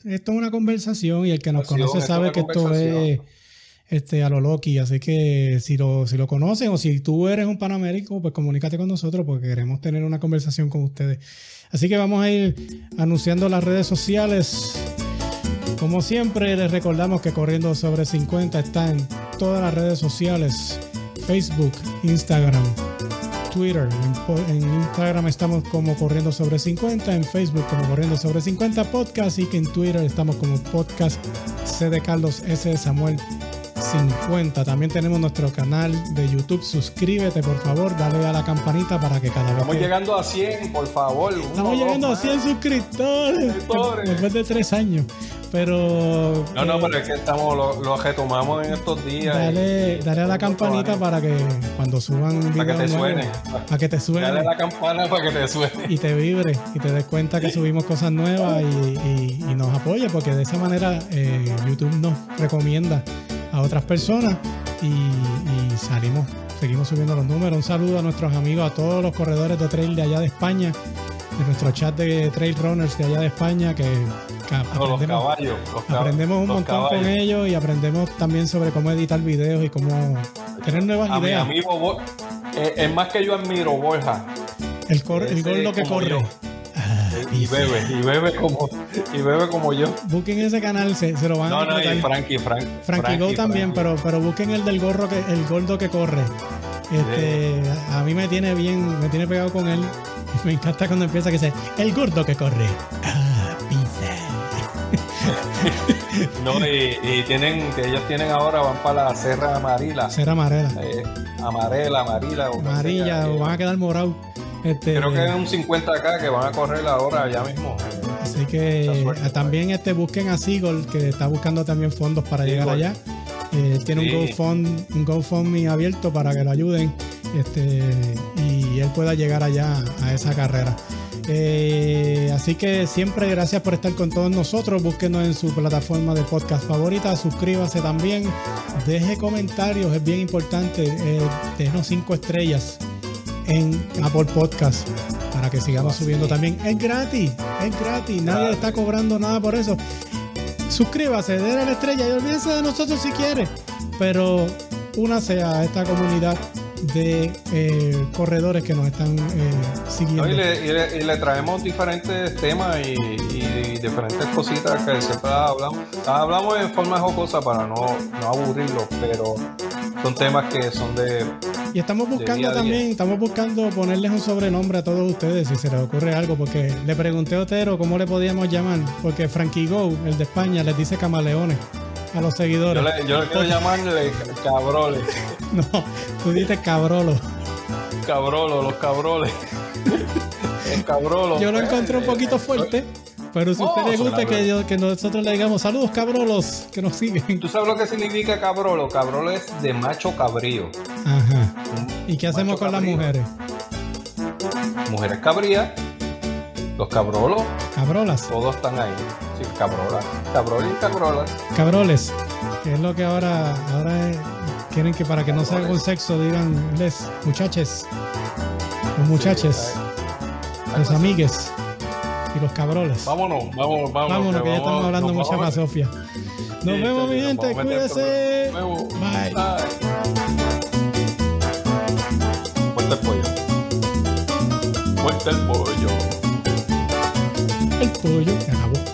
es una conversación y el que nos conoce sabe que esto es este, a lo Loki, así que si lo, si lo conocen o si tú eres un paramédico, pues comunícate con nosotros porque queremos tener una conversación con ustedes. Así que vamos a ir anunciando las redes sociales. Como siempre, les recordamos que Corriendo sobre 50 está en todas las redes sociales, Facebook, Instagram, Twitter. En, Instagram estamos como Corriendo sobre 50, en Facebook como Corriendo sobre 50 Podcast y que en Twitter estamos como Podcast C.D. Carlos S. Samuel 50. También tenemos nuestro canal de YouTube. Suscríbete, por favor, dale a la campanita para que cada vez. Estamos llegando a 100, por favor. Estamos llegando a 100 suscriptores. suscriptores. Después de tres años. Pero. No, no, eh, pero es que estamos, lo, retomamos en estos días. Dale, a la campanita para que cuando suban. Para que te suene. Para que te suene. Dale la campana para que te suene. Y te vibre. Y te des cuenta que subimos cosas nuevas y, nos apoya porque de esa manera eh, YouTube nos recomienda a otras personas y salimos, seguimos subiendo los números. Un saludo a nuestros amigos, a todos los corredores de trail de allá de España en nuestro chat de trail runners de allá de España que, aprendemos, los un montón con ellos y aprendemos también sobre cómo editar videos y cómo tener nuevas ideas. Eh, es, más que yo admiro Borja. El, gordo que corre. Ah, y bebe, y bebe como, y bebe como yo. Busquen ese canal, se, se lo van no, a No, Frankie, Frank, Frankie, Go también, pero, pero busquen el del gorro que, el gordo que corre. Este, a mí me tiene bien, me tiene pegado con él. [LAUGHS] Me encanta cuando empieza que se el gordo que corre. Ah, pizza. [LAUGHS] no, y, tienen, que ellos tienen ahora, van para la Serra Amarilla. Serra Amarela. Eh, amarela, amarilla. Amarilla, o eh. van a quedar morados. Este, Creo que es un 50 acá que van a correr ahora allá mismo. Así que eh, también este, busquen a Seagull, que está buscando también fondos para llegar allá. Él tiene un, GoFund, un GoFundMe abierto para que lo ayuden. Este, y él pueda llegar allá a esa carrera. Eh, así que siempre gracias por estar con todos nosotros. Búsquenos en su plataforma de podcast favorita. Suscríbase también. Deje comentarios, es bien importante. Eh, cinco estrellas en Apple Podcast para que sigamos subiendo también. Es gratis, es gratis. Nadie está cobrando nada por eso. Suscríbase, déle la estrella y olvídense de nosotros si quiere. Pero únase a esta comunidad de eh, corredores que nos están eh, siguiendo. y, le, traemos diferentes temas y, diferentes cositas que siempre hablamos. Ah, hablamos en forma jocosa para no, no aburrirlos, pero son temas que son de. Y estamos buscando también, estamos buscando ponerles un sobrenombre a todos ustedes si se les ocurre algo, porque le pregunté a Otero cómo le podíamos llamar, porque Frankie Go, el de España, les dice camaleones a los seguidores. Yo, le, quiero llamarle cabroles. [LAUGHS] No, tú dices cabrolo. Cabrolo, los cabroles. El cabrolo. Yo lo encontré un poquito eh, fuerte. Eh, pero si a usted le oh, gusta que, nosotros le digamos saludos cabrolos que nos siguen. ¿Tú sabes lo que significa cabrolo? Cabrolo es de macho cabrío. Ajá. ¿Y qué hacemos con las mujeres? Mujeres cabrías, los cabrolos. Cabrolas. Todos están ahí. Cabrolas. Cabroles cabrolas. Cabroles. Que es lo que ahora, ahora quieren que para que no no salga un sexo digan les muchaches. Los muchaches. los amigues. Y los cabroles. Vámonos, vámonos, vámonos. Vámonos, que, ya estamos hablando mucha Sofía, Nos vemos, mi gente. Cuídense. Bye. Bye. el pollo. Muerte el pollo. El pollo acabó.